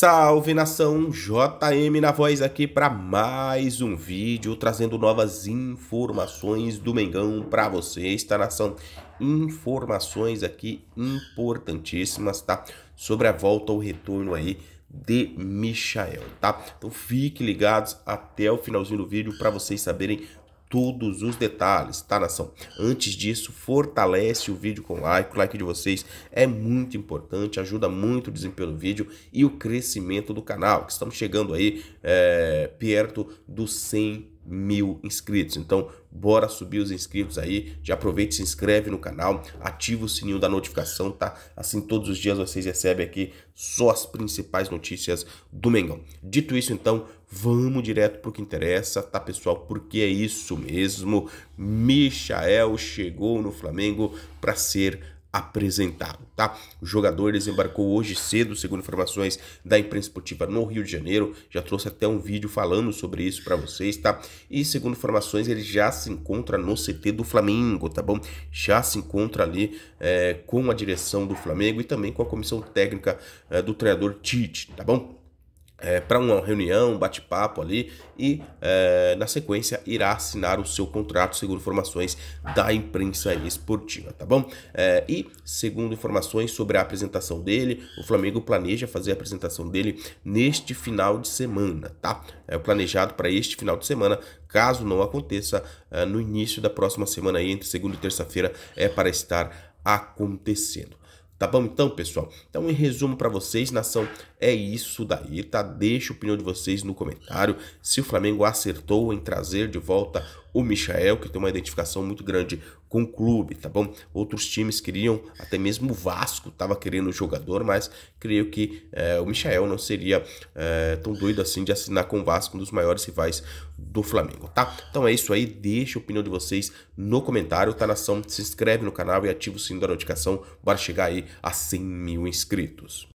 Salve nação JM na voz aqui para mais um vídeo trazendo novas informações do Mengão para vocês, tá nação? Informações aqui importantíssimas, tá? Sobre a volta ao retorno aí de Michael, tá? Então fiquem ligados até o finalzinho do vídeo para vocês saberem todos os detalhes, tá, nação? Antes disso, fortalece o vídeo com like. O like de vocês é muito importante, ajuda muito o desempenho do vídeo e o crescimento do canal, que estamos chegando aí é, perto dos 100 mil inscritos. Então, bora subir os inscritos aí. Já aproveita, se inscreve no canal, ativa o sininho da notificação, tá? Assim, todos os dias vocês recebem aqui só as principais notícias do Mengão. Dito isso, então, vamos direto pro que interessa, tá, pessoal? Porque é isso mesmo. Michael chegou no Flamengo para ser apresentado, tá? O jogador desembarcou hoje cedo, segundo informações da imprensa esportiva no Rio de Janeiro, já trouxe até um vídeo falando sobre isso para vocês, tá? E segundo informações, ele já se encontra no CT do Flamengo, tá bom? Já se encontra ali é, com a direção do Flamengo e também com a comissão técnica é, do treinador Tite, tá bom? é, para uma reunião, um bate-papo ali e é, na sequência irá assinar o seu contrato segundo informações da imprensa esportiva, tá bom? É, e segundo informações sobre a apresentação dele, o Flamengo planeja fazer a apresentação dele neste final de semana, tá? É planejado para este final de semana, caso não aconteça é, no início da próxima semana aí, entre segunda e terça-feira é para estar acontecendo. Tá bom então, pessoal? Então, em resumo para vocês, nação, é isso daí, tá? Deixa a opinião de vocês no comentário se o Flamengo acertou em trazer de volta o Michael, que tem uma identificação muito grande com o clube, tá bom? Outros times queriam, até mesmo o Vasco estava querendo o jogador, mas creio que é, o Michael não seria é, tão doido assim de assinar com o Vasco, um dos maiores rivais do Flamengo, tá? Então é isso aí, deixa a opinião de vocês no comentário, tá nação? Se inscreve no canal e ativa o sininho da notificação para chegar aí a 100 mil inscritos.